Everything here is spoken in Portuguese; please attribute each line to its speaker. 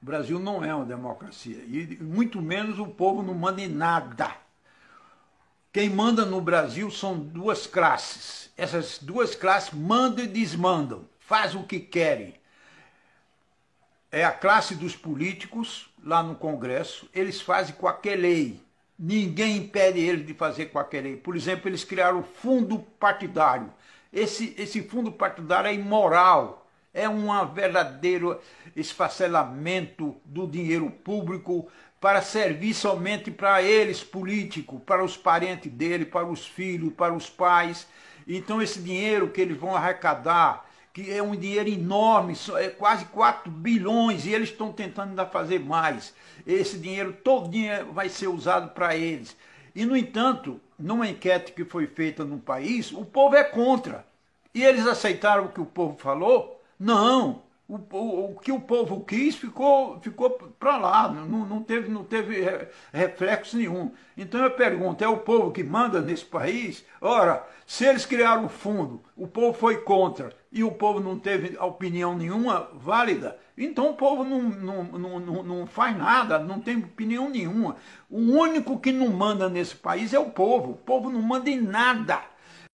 Speaker 1: O Brasil não é uma democracia, e muito menos o povo não manda em nada. Quem manda no Brasil são duas classes. Essas duas classes mandam e desmandam, faz o que querem. É a classe dos políticos lá no Congresso, eles fazem qualquer lei. Ninguém impede eles de fazer qualquer lei. Por exemplo, eles criaram o fundo partidário. Esse, esse fundo partidário é imoral é um verdadeiro esfacelamento do dinheiro público para servir somente para eles, político, para os parentes dele, para os filhos, para os pais. Então esse dinheiro que eles vão arrecadar, que é um dinheiro enorme, é quase 4 bilhões, e eles estão tentando ainda fazer mais. Esse dinheiro todinho é, vai ser usado para eles. E, no entanto, numa enquete que foi feita no país, o povo é contra. E eles aceitaram o que o povo falou, não, o, o, o, que o povo quis ficou, ficou para lá, não, não, teve, não teve reflexo nenhum. Então eu pergunto, é o povo que manda nesse país? Ora, se eles criaram o fundo, o povo foi contra e o povo não teve opinião nenhuma válida, então o povo não, não, não, não, não faz nada, não tem opinião nenhuma. O único que não manda nesse país é o povo, o povo não manda em nada.